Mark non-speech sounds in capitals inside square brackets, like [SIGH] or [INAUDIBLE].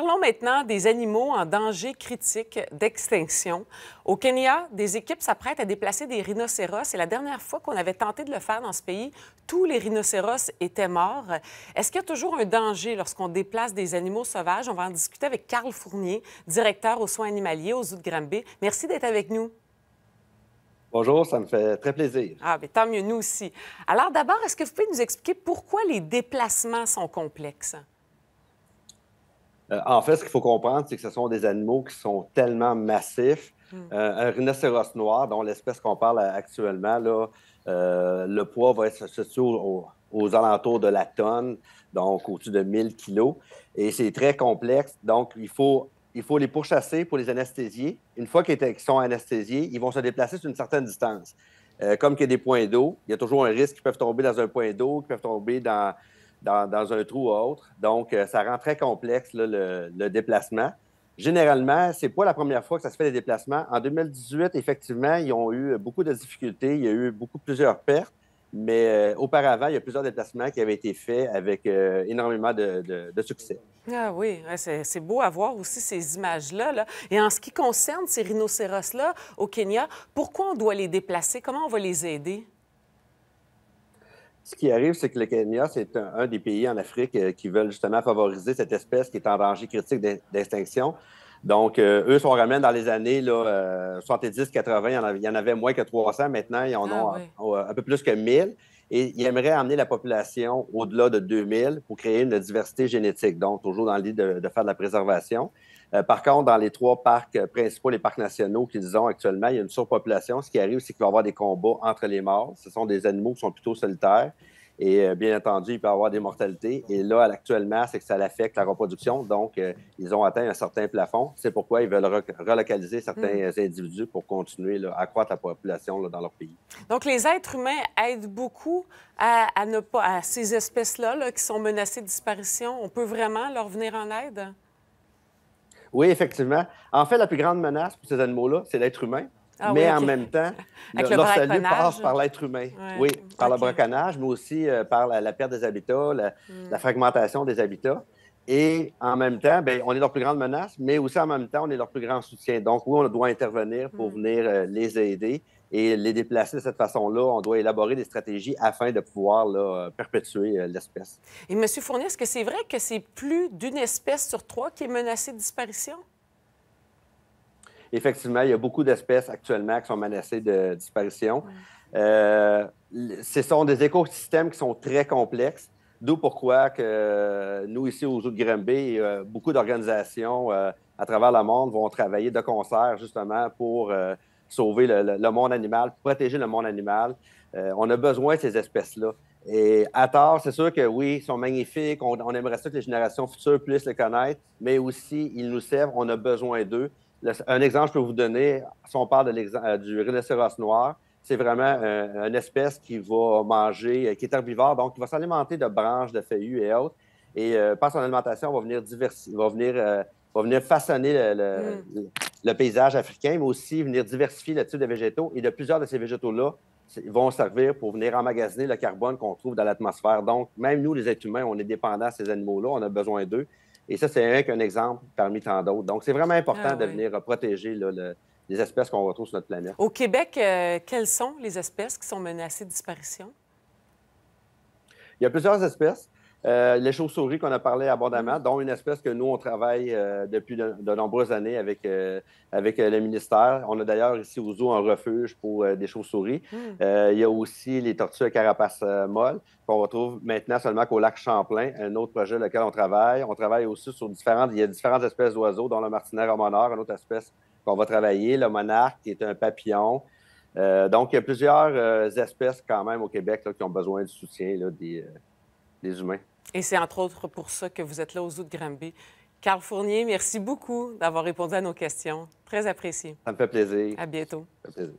Parlons maintenant des animaux en danger critique d'extinction. Au Kenya, des équipes s'apprêtent à déplacer des rhinocéros et la dernière fois qu'on avait tenté de le faire dans ce pays, tous les rhinocéros étaient morts. Est-ce qu'il y a toujours un danger lorsqu'on déplace des animaux sauvages? On va en discuter avec Carl Fournier, directeur aux soins animaliers aux Zoo de Granby. Merci d'être avec nous. Bonjour, ça me fait très plaisir. Ah, bien, tant mieux, nous aussi. Alors d'abord, est-ce que vous pouvez nous expliquer pourquoi les déplacements sont complexes? Euh, en fait, ce qu'il faut comprendre, c'est que ce sont des animaux qui sont tellement massifs. Hmm. Euh, un rhinocéros noir, dont l'espèce qu'on parle actuellement, là, euh, le poids va être situé aux alentours de la tonne, donc au-dessus de 1000 kilos. Et c'est très complexe. Donc, il faut, il faut les pourchasser pour les anesthésier. Une fois qu'ils sont anesthésiés, ils vont se déplacer sur une certaine distance. comme qu'il y a des points d'eau, il y a toujours un risque qu'ils peuvent tomber dans un point d'eau, qu'ils peuvent tomber dans, dans, un trou ou autre. Donc, euh, ça rend très complexe le, déplacement. Généralement, c'est pas la première fois que ça se fait des déplacements. En 2018, effectivement, ils ont eu beaucoup de difficultés. Il y a eu beaucoup plusieurs pertes. Mais euh, auparavant, il y a plusieurs déplacements qui avaient été faits avec euh, énormément de, succès. Ah oui, c'est beau à voir aussi ces images-là. Là. Et en ce qui concerne ces rhinocéros-là au Kenya, pourquoi on doit les déplacer? Comment on va les aider? Ce qui arrive, c'est que le Kenya, c'est un, des pays en Afrique euh, qui veulent justement favoriser cette espèce qui est en danger critique d'extinction. Donc, euh, eux, si on ramène dans les années 70-80, euh, il y en avait moins que 300. Maintenant, ils en ah ont un peu plus que 1000. Et il aimerait amener la population au-delà de 2000 pour créer une diversité génétique, donc toujours dans le de, de, faire de la préservation. Euh, par contre, dans les trois parcs euh, principaux, les parcs nationaux qu'ils ont actuellement, il y a une surpopulation. Ce qui arrive, c'est qu'il va y avoir des combats entre les morts. Ce sont des animaux qui sont plutôt solitaires. Et euh, bien entendu, il peut y avoir des mortalités. Et là, actuellement, c'est que ça affecte la reproduction. Donc, euh, ils ont atteint un certain plafond. C'est pourquoi ils veulent relocaliser certains mm. individus pour continuer à accroître la population dans leur pays. Donc, les êtres humains aident beaucoup à, ne pas, à ces espèces-là là, qui sont menacées de disparition. On peut vraiment leur venir en aide? Oui, effectivement. En fait, la plus grande menace pour ces animaux-là, c'est l'être humain. Ah mais en même temps, [LAUGHS] leur salut passe par l'être humain. Oui, par le braconnage, mais aussi euh, par la, perte des habitats, hmm. la, fragmentation des habitats. Et en même temps, ben, on est leur plus grande menace, mais aussi en même temps, on est leur plus grand soutien. Donc, oui, on doit intervenir pour hmm. venir euh, les aider et les déplacer de cette façon-là, on doit élaborer des stratégies afin de pouvoir euh, perpétuer l'espèce. Et M. Fournier, est-ce que c'est vrai que c'est plus d'une espèce sur trois qui est menacée de disparition? effectivement, il y a beaucoup d'espèces actuellement qui sont menacées de disparition. Euh, ce sont des écosystèmes qui sont très complexes, d'où pourquoi que nous, ici, aux Eaux de Grimby, euh, beaucoup d'organisations euh, à travers le monde vont travailler de concert justement pour sauver le, monde animal, protéger le monde animal. on a besoin de ces espèces-là. Et à tort, c'est sûr que oui, ils sont magnifiques. On, aimerait ça que les générations futures puissent les connaître, mais aussi, ils nous servent. On a besoin d'eux un exemple, que je peux vous donner, si on parle de euh, du rhinocéros noir, c'est vraiment euh, une espèce qui va manger, euh, qui est herbivore, donc qui va s'alimenter de branches, de feuillus et autres. Et par son alimentation, va venir, va venir, façonner mm. le, paysage africain, mais aussi venir diversifier le type de végétaux. Et de plusieurs de ces végétaux-là vont servir pour venir emmagasiner le carbone qu'on trouve dans l'atmosphère. Donc, même nous, les êtres humains, on est dépendants de ces animaux-là, on a besoin d'eux. Et ça, c'est un exemple parmi tant d'autres. Donc, c'est vraiment important ah de venir protéger les espèces qu'on retrouve sur notre planète. Au Québec, euh, quelles sont les espèces qui sont menacées de disparition? Il y a plusieurs espèces. Euh, les chauves-souris qu'on a parlé abondamment, mm. dont une espèce que nous, on travaille euh, depuis de, nombreuses années avec, euh, avec le ministère. On a d'ailleurs ici au zoo un refuge pour des chauves-souris. Mm. il y a aussi les tortues à carapace molle qu'on retrouve maintenant seulement qu'au lac Champlain, un autre projet lequel on travaille. On travaille aussi sur différentes, il y a différentes espèces d'oiseaux, dont le martinet monarque, une autre espèce qu'on va travailler, le monarque est un papillon. donc, il y a plusieurs espèces quand même au Québec qui ont besoin du soutien là, des humains. Et c'est entre autres pour ça que vous êtes là aux Zoo de Granby. Carl Fournier, merci beaucoup d'avoir répondu à nos questions. Très apprécié. Ça me fait plaisir. À bientôt. plaisir.